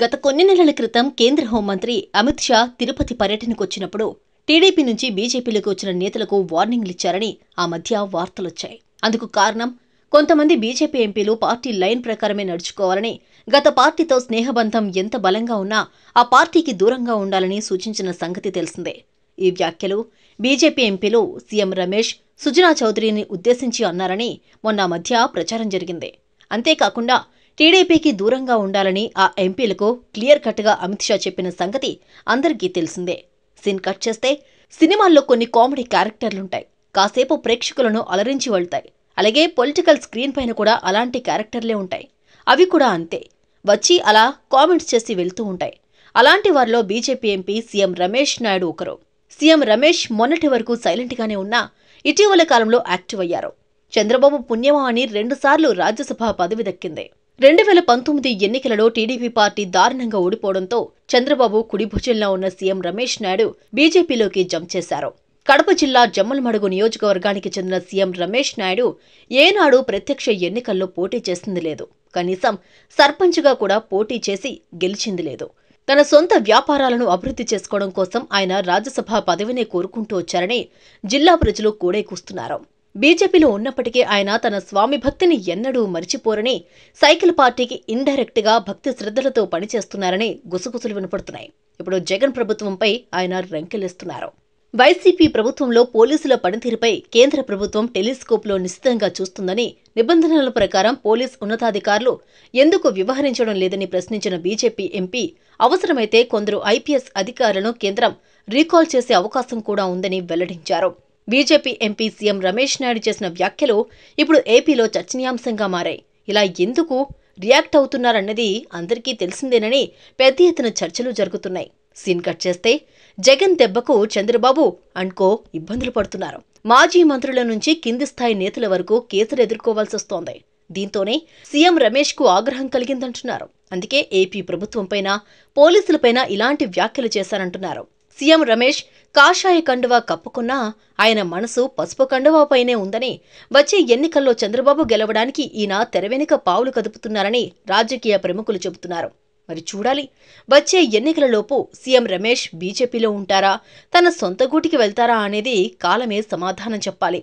గత కొన్ని నెలల క్రితం కేంద్ర హోంమంత్రి అమిత్ షా తిరుపతి పర్యటనకు వచ్చినప్పుడు టీడీపీ నుంచి బీజేపీలోకి వచ్చిన నేతలకు వార్నింగ్లిచ్చారని ఆ మధ్య వార్తలొచ్చాయి అందుకు కారణం కొంతమంది బీజేపీ ఎంపీలు పార్టీ లైన్ ప్రకారమే నడుచుకోవాలని గత పార్టీతో స్నేహబంధం ఎంత బలంగా ఉన్నా ఆ పార్టీకి దూరంగా ఉండాలని సూచించిన సంగతి తెలిసిందే ఈ వ్యాఖ్యలు బీజేపీ ఎంపీలు సీఎం రమేష్ సుజనా చౌదరిని ఉద్దేశించి అన్నారని మొన్న మధ్య ప్రచారం జరిగింది అంతేకాకుండా టీడీపీకి దూరంగా ఉండాలని ఆ ఎంపీలకు క్లియర్ కట్ గా అమిత్ షా చెప్పిన సంగతి అందరికీ తెలిసిందే సీన్ కట్ చేస్తే సినిమాల్లో కొన్ని కామెడీ క్యారెక్టర్లుంటాయి కాసేపు ప్రేక్షకులను అలరించి వెళ్తాయి అలాగే పొలిటికల్ స్క్రీన్ పైన కూడా అలాంటి క్యారెక్టర్లే ఉంటాయి అవి కూడా అంతే వచ్చి అలా కామెంట్స్ చేసి వెళ్తూ ఉంటాయి అలాంటి వారిలో BJP MP CM Ramesh Naidu ఒకరు సీఎం రమేష్ మొన్నటి వరకు సైలెంట్గానే ఉన్నా ఇటీవల కాలంలో యాక్టివ్ అయ్యారు చంద్రబాబు పుణ్యమా అని రెండుసార్లు రాజ్యసభ పదవి దక్కింది రెండు వేల పంతొమ్మిది ఎన్నికలలో టీడీపీ పార్టీ దారుణంగా ఓడిపోవడంతో చంద్రబాబు కుడిభుజంలో ఉన్న సీఎం రమేష్ నాయుడు బీజేపీలోకి జంప్ చేశారు కడప జిల్లా జమ్మలమడుగు నియోజకవర్గానికి చెందిన సీఎం రమేష్ నాయుడు ఏనాడు ప్రత్యక్ష ఎన్నికల్లో పోటీ చేసింది లేదు కనీసం సర్పంచ్గా కూడా పోటీ చేసి గెలిచింది లేదు తన సొంత వ్యాపారాలను అభివృద్ధి చేసుకోవడం కోసం ఆయన రాజ్యసభ పదవినే కోరుకుంటూ వచ్చారని జిల్లా ప్రజలు కూడే కూస్తున్నారు బీజేపీలో ఉన్నప్పటికీ ఆయన తన స్వామి భక్తిని ఎన్నడూ మరిచిపోరని సైకిల్ పార్టీకి ఇండైరెక్ట్గా భక్తి శ్రద్ధలతో పనిచేస్తున్నారని గుసగుసలు వినపడుతున్నాయి ఇప్పుడు జగన్ ప్రభుత్వంపై ఆయన రెంకెలేస్తున్నారు వైసీపీ ప్రభుత్వంలో పోలీసుల పనితీరుపై కేంద్ర ప్రభుత్వం టెలిస్కోప్లో నిశ్చితంగా చూస్తుందని నిబంధనల ప్రకారం పోలీస్ ఉన్నతాధికారులు ఎందుకు వ్యవహరించడం లేదని ప్రశ్నించిన బీజేపీ ఎంపీ అవసరమైతే కొందరు ఐపీఎస్ అధికారులను కేంద్రం రీకాల్ చేసే అవకాశం కూడా ఉందని వెల్లడించారు BJP MP CM Ramesh Naidu చేసిన వ్యాఖ్యలు ఇప్పుడు ఏపీలో చర్చనీయాంశంగా మారాయి ఇలా ఎందుకు రియాక్ట్ అవుతున్నారన్నది అందరికీ తెలిసిందేనని పెద్ద ఎత్తున చర్చలు జరుగుతున్నాయి సీన్ కట్ చేస్తే జగన్ దెబ్బకు చంద్రబాబు అండ్కో ఇబ్బందులు పడుతున్నారు మాజీ మంత్రుల నుంచి కింది స్థాయి నేతల వరకు కేసులు ఎదుర్కోవాల్సి వస్తోంది దీంతోనే సీఎం రమేష్ కు ఆగ్రహం కలిగిందంటున్నారు అందుకే ఏపీ ప్రభుత్వంపైనా పోలీసులపైన ఇలాంటి వ్యాఖ్యలు చేశారంటున్నారు సీఎం రమేష్ కాషాయ కండువా కప్పుకున్నా ఆయన మనసు పసుపు కండువాపైనే ఉందని వచ్చే ఎన్నికల్లో చంద్రబాబు గెలవడానికి ఈయన తెరవెనుక పావులు కదుపుతున్నారని రాజకీయ ప్రముఖులు చెబుతున్నారు మరి చూడాలి వచ్చే ఎన్నికలలోపు సీఎం రమేష్ బీజేపీలో ఉంటారా తన సొంత గూటికి వెళ్తారా అనేది కాలమే సమాధానం చెప్పాలి